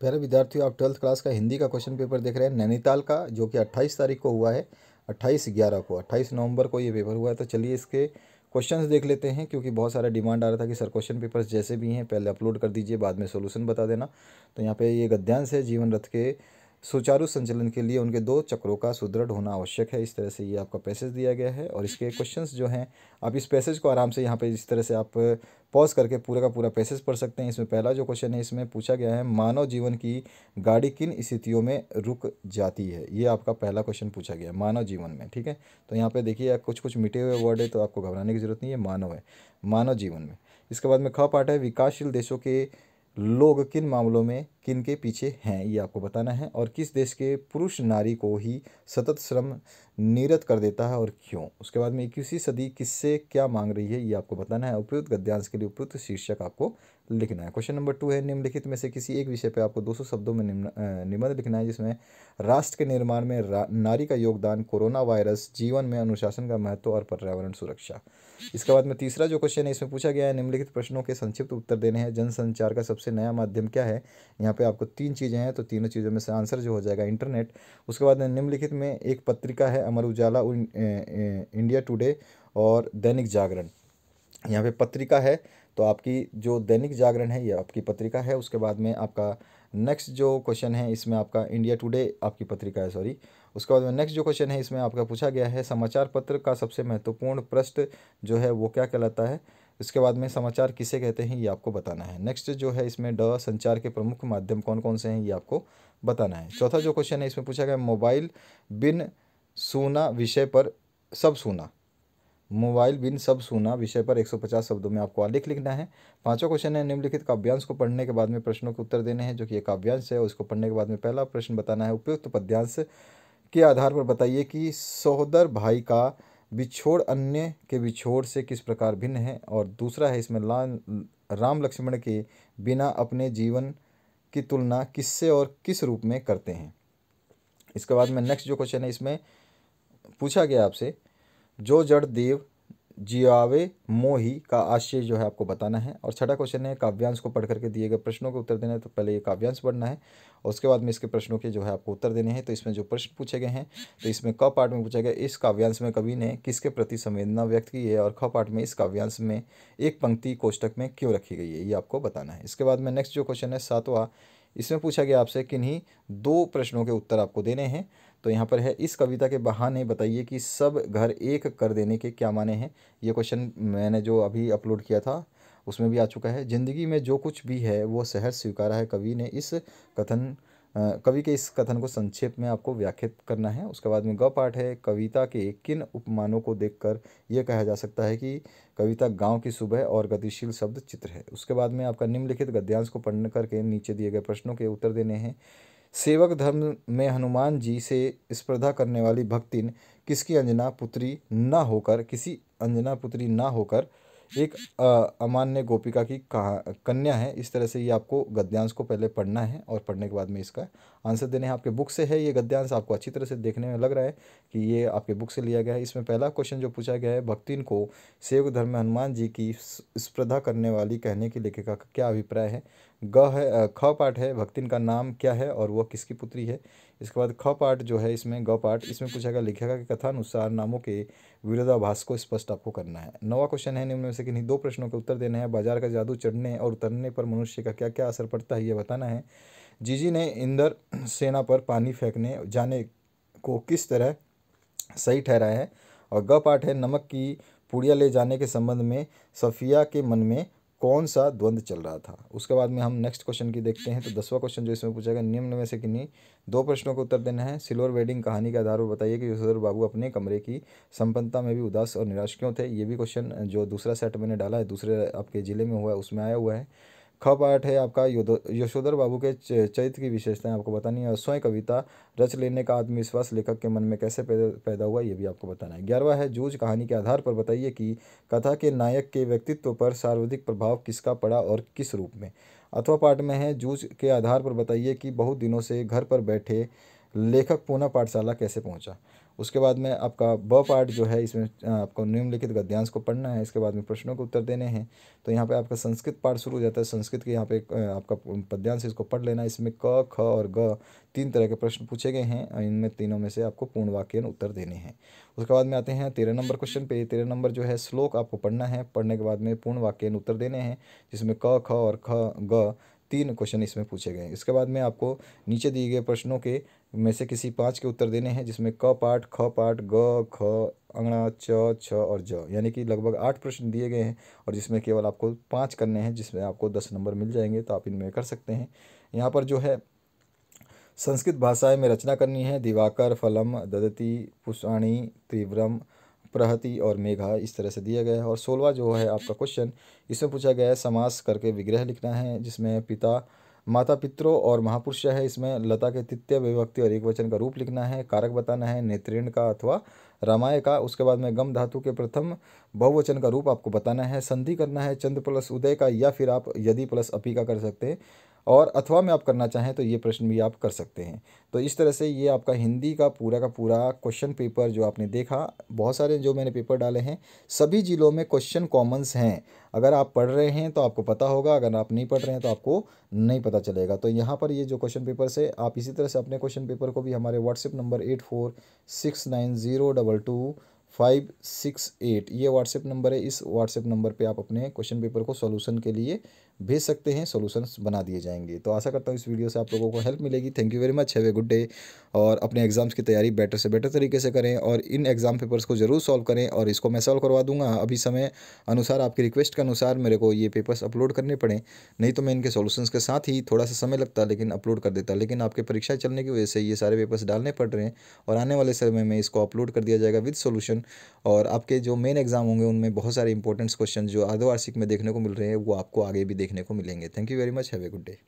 प्यारे विद्यार्थियों आप ट्वेल्थ क्लास का हिंदी का क्वेश्चन पेपर देख रहे हैं नैनीताल का जो कि 28 तारीख को हुआ है 28 ग्यारह को 28 नवंबर को ये पेपर हुआ है तो चलिए इसके क्वेश्चंस देख लेते हैं क्योंकि बहुत सारा डिमांड आ रहा था कि सर क्वेश्चन पेपर्स जैसे भी हैं पहले अपलोड कर दीजिए बाद में सोल्यूशन बता देना तो यहाँ पर ये गद्यांश है जीवन रथ के सुचारू संचालन के लिए उनके दो चक्रों का सुदृढ़ होना आवश्यक है इस तरह से ये आपका पैसेज दिया गया है और इसके क्वेश्चंस जो हैं आप इस पैसेज को आराम से यहाँ पे इस तरह से आप पॉज करके पूरा का पूरा पैसेज पढ़ सकते हैं इसमें पहला जो क्वेश्चन है इसमें पूछा गया है मानव जीवन की गाड़ी किन स्थितियों में रुक जाती है ये आपका पहला क्वेश्चन पूछा गया है मानव जीवन में ठीक है तो यहाँ पर देखिए कुछ कुछ मिटे हुए वर्ड है तो आपको घबराने की जरूरत नहीं है मानव है मानव जीवन में इसके बाद में ख पाठ है विकासशील देशों के लोग किन मामलों में किन के पीछे हैं ये आपको बताना है और किस देश के पुरुष नारी को ही सतत श्रम निरत कर देता है और क्यों उसके बाद में इक्कीसवीं सदी किससे क्या मांग रही है ये आपको बताना है उपयुक्त गद्यांश के लिए उपयुक्त शीर्षक आपको लिखना है क्वेश्चन नंबर टू है निम्नलिखित में से किसी एक विषय पर आपको 200 शब्दों में निबंध लिखना है जिसमें राष्ट्र के निर्माण में नारी का योगदान कोरोना वायरस जीवन में अनुशासन का महत्व और पर्यावरण सुरक्षा इसके बाद में तीसरा जो क्वेश्चन है इसमें पूछा गया है निम्नलिखित प्रश्नों के संक्षिप्त उत्तर देने हैं जनसंचार का सबसे नया माध्यम क्या है यहाँ पे आपको तीन चीज़ें हैं तो तीनों चीज़ों में से आंसर जो हो जाएगा इंटरनेट उसके बाद निम्नलिखित में एक पत्रिका है अमर उजाला इंडिया टुडे और दैनिक जागरण यहाँ पे पत्रिका है तो आपकी जो दैनिक जागरण है ये आपकी पत्रिका है उसके बाद में आपका नेक्स्ट जो क्वेश्चन है इसमें आपका इंडिया टुडे आपकी पत्रिका है सॉरी उसके बाद में नेक्स्ट जो क्वेश्चन है इसमें आपका पूछा गया है समाचार पत्र का सबसे महत्वपूर्ण पृष्ठ जो है वो क्या कहलाता है उसके बाद में समाचार किसे कहते हैं ये आपको बताना है नेक्स्ट जो है इसमें ड संचार के प्रमुख माध्यम कौन कौन से हैं ये आपको बताना है चौथा जो क्वेश्चन है इसमें पूछा गया मोबाइल बिन सूना विषय पर सब सूना मोबाइल बिन सब सूना विषय पर 150 शब्दों में आपको आलेख लिखना है पांचवा क्वेश्चन है निम्नलिखित काव्यांश को पढ़ने के बाद में प्रश्नों के उत्तर देने हैं जो कि ये काव्यांश है उसको पढ़ने के बाद में पहला प्रश्न बताना है उपयुक्त पद्यांश के आधार पर बताइए कि सहोदर भाई का बिछोड़ अन्य के बिछोड़ से किस प्रकार भिन्न है और दूसरा है इसमें ला राम लक्ष्मण के बिना अपने जीवन की तुलना किससे और किस रूप में करते हैं इसके बाद में नेक्स्ट जो क्वेश्चन है इसमें पूछा गया आपसे जो जड़ देव जियावे मोही का आशय जो है आपको बताना है और छठा क्वेश्चन है काव्यांश को पढ़ करके दिए गए प्रश्नों के उत्तर देना है तो पहले ये काव्यांश पढ़ना है और उसके बाद में इसके प्रश्नों के जो है आपको उत्तर देने हैं तो इसमें जो प्रश्न पूछे गए हैं तो इसमें क पार्ट में पूछा गया इस काव्यांश में कवि ने किसके प्रति संवेदना व्यक्त की है और ख पार्ट में इस काव्यांश में एक पंक्ति कोष्टक में क्यों रखी गई है ये आपको बताना है इसके बाद में नेक्स्ट जो क्वेश्चन है सातवा इसमें पूछा गया आपसे किन्हीं दो प्रश्नों के उत्तर आपको देने हैं तो यहाँ पर है इस कविता के बहाने बताइए कि सब घर एक कर देने के क्या माने हैं ये क्वेश्चन मैंने जो अभी अपलोड किया था उसमें भी आ चुका है जिंदगी में जो कुछ भी है वो सहज स्वीकारा है कवि ने इस कथन कवि के इस कथन को संक्षेप में आपको व्याख्यात करना है उसके बाद में ग पाठ है कविता के किन उपमानों को देखकर यह कहा जा सकता है कि कविता गांव की सुबह और गतिशील शब्द चित्र है उसके बाद में आपका निम्नलिखित गद्यांश को पढ़ करके नीचे दिए गए प्रश्नों के उत्तर देने हैं सेवक धर्म में हनुमान जी से स्पर्धा करने वाली भक्तिन किसकी अंजना पुत्री न होकर किसी अंजना पुत्री न होकर एक अमान्य गोपिका की कहा कन्या है इस तरह से ये आपको गद्यांश को पहले पढ़ना है और पढ़ने के बाद में इसका आंसर देने हैं आपके बुक से है ये गद्यांश आपको अच्छी तरह से देखने में लग रहा है कि ये आपके बुक से लिया गया है इसमें पहला क्वेश्चन जो पूछा गया है भक्तिन को सेव धर्म हनुमान जी की स्पर्धा करने वाली कहने की लेखिका का क्या अभिप्राय है ग है ख पाठ है भक्तिन का नाम क्या है और वह किसकी पुत्री है इसके बाद ख पाठ जो है इसमें ग पाठ इसमें पूछेगा लिखेगा कि कथानुसार नामों के विरोधाभास को स्पष्ट आपको करना है नवा क्वेश्चन है निम्न में से नहीं दो प्रश्नों के उत्तर देने हैं बाजार का जादू चढ़ने और उतरने पर मनुष्य का क्या क्या असर पड़ता है ये बताना है जीजी ने इंदर सेना पर पानी फेंकने जाने को किस तरह सही ठहराया है और ग पाठ है नमक की पुड़िया ले जाने के संबंध में सफिया के मन में कौन सा द्वंद्व चल रहा था उसके बाद में हम नेक्स्ट क्वेश्चन की देखते हैं तो दसवां क्वेश्चन जो इसमें पूछा गया निम्न में से किन्हीं दो प्रश्नों को उत्तर देना है सिल्वर वेडिंग कहानी के आधार पर बताइए कि यशोधर बाबू अपने कमरे की संपन्नता में भी उदास और निराश क्यों थे ये भी क्वेश्चन जो दूसरा सेट मैंने डाला है दूसरे आपके ज़िले में हुआ है उसमें आया हुआ है ख पाठ है आपका यशोधर बाबू के चरित्र की विशेषताएं आपको बतानी है और स्वयं कविता रच लेने का आत्मविश्वास लेखक के मन में कैसे पैदा हुआ ये भी आपको बताना है ग्यारहवा है जूझ कहानी के आधार पर बताइए कि कथा के नायक के व्यक्तित्व पर सर्वाधिक प्रभाव किसका पड़ा और किस रूप में अथवा पाठ में है जूझ के आधार पर बताइए कि बहुत दिनों से घर पर बैठे लेखक पुनः पाठशाला कैसे पहुँचा उसके बाद में आपका ब पार्ट जो है इसमें आपको निम्नलिखित गद्यांश को पढ़ना है इसके बाद में प्रश्नों के उत्तर देने हैं तो यहाँ पे आपका संस्कृत पार्ट शुरू हो जाता है संस्कृत के यहाँ पे आपका पद्यांश इसको पढ़ लेना इसमें क ख और ग तीन तरह के प्रश्न पूछे गए हैं और इनमें तीनों में से आपको पूर्ण वाक्य उत्तर देने हैं उसके बाद में आते हैं तेरह नंबर क्वेश्चन पे तेरह नंबर जो है श्लोक आपको पढ़ना है पढ़ने के बाद में पूर्ण वाक्य उत्तर देने हैं जिसमें क ख और ख ग तीन क्वेश्चन इसमें पूछे गए हैं इसके बाद में आपको नीचे दिए गए प्रश्नों के में से किसी पाँच के उत्तर देने हैं जिसमें क पाठ ख पाठ ग ख अंगड़ा च छ और ज यानी कि लगभग आठ प्रश्न दिए गए हैं और जिसमें केवल आपको पाँच करने हैं जिसमें आपको दस नंबर मिल जाएंगे तो आप इनमें कर सकते हैं यहाँ पर जो है संस्कृत भाषाएं में रचना करनी है दिवाकर फलम ददती पुष्पाणी तीव्रम प्रहति और मेघा इस तरह से दिया गया है और सोलवा जो है आपका क्वेश्चन इसमें पूछा गया है समास करके विग्रह लिखना है जिसमें पिता माता पित्रों और महापुरुष है इसमें लता के तृतीय विभक्ति और एक वचन का रूप लिखना है कारक बताना है नेत्रेण का अथवा रामाय का उसके बाद में गम धातु के प्रथम बहुवचन का रूप आपको बताना है संधि करना है चंद्र प्लस उदय का या फिर आप यदि प्लस अपी का कर सकते हैं और अथवा में आप करना चाहें तो ये प्रश्न भी आप कर सकते हैं तो इस तरह से ये आपका हिंदी का पूरा का पूरा क्वेश्चन पेपर जो आपने देखा बहुत सारे जो मैंने पेपर डाले हैं सभी जिलों में क्वेश्चन कॉमन्स हैं अगर आप पढ़ रहे हैं तो आपको पता होगा अगर आप नहीं पढ़ रहे हैं तो आपको नहीं पता चलेगा तो यहाँ पर ये जो क्वेश्चन पेपर से आप इसी तरह से अपने क्वेश्चन पेपर को भी हमारे WhatsApp number eight four six nine zero double two five six eight ये व्हाट्सएप नंबर है इस व्हाट्सएप नंबर पे आप अपने क्वेश्चन पेपर को सॉल्यूशन के लिए भेज सकते हैं सॉल्यूशंस बना दिए जाएंगे तो आशा करता हूँ इस वीडियो से आप लोगों को हेल्प मिलेगी thank you very much have a good day और अपने एग्जाम्स की तैयारी बेटर से बेटर तरीके से करें और इन एग्ज़ाम पेपर्स को ज़रूर सॉल्व करें और इसको मैं सॉल्व करवा दूंगा अभी समय अनुसार आपकी रिक्वेस्ट के अनुसार मेरे को ये पेपर्स अपलोड करने पड़े नहीं तो मैं इनके सोल्यूशन के साथ ही थोड़ा सा समय लगता लेकिन अपलोड कर देता लेकिन आपके परीक्षा चलने की वजह से ये सारे पेपर्स डालने पड़ रहे हैं और आने वाले समय में इसको अपलोड कर दिया जाएगा विद सोल्यूशन और आपके जो मेन एग्ज़ाम होंगे उनमें बहुत सारे इंपॉर्टेंट्स क्वेश्चन जो अर्धवार्षिक में देखने को मिल रहे हैं वो आपको आगे भी देखने को मिलेंगे thank you very much have a good day